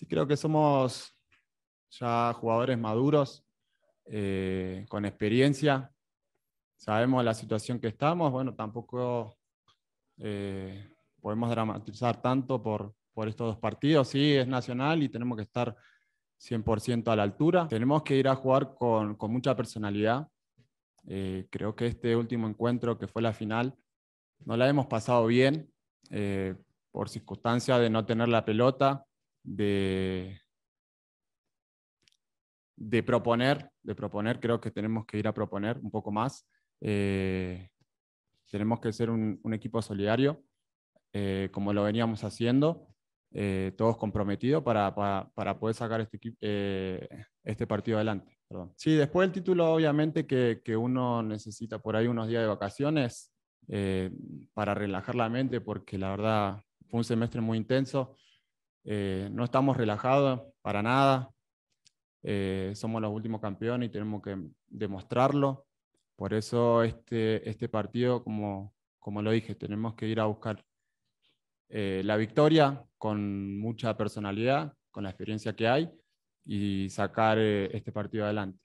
Sí, creo que somos ya jugadores maduros, eh, con experiencia. Sabemos la situación que estamos. Bueno, tampoco eh, podemos dramatizar tanto por, estos dos partidos. Sí, es nacional y tenemos que estar 100% a la altura. Tenemos que ir a jugar con, mucha personalidad. Eh, creo que este último encuentro, que fue la final, no la hemos pasado bien por circunstancia de no tener la pelota, de, de proponer, de proponer, creo que tenemos que ir a proponer un poco más. Eh, tenemos que ser un, equipo solidario, eh, como lo veníamos haciendo, eh, todos comprometidos para, poder sacar este, este partido adelante. Sí, después el título, obviamente, que, que, uno necesita por ahí unos días de vacaciones para relajar la mente, porque la verdad fue un semestre muy intenso. Eh, no estamos relajados para nada. Eh, somos los últimos campeones y tenemos que demostrarlo. Por eso este, este partido, como, como lo dije, tenemos que ir a buscar eh, la victoria con mucha personalidad, con la experiencia que hay y sacar este partido adelante.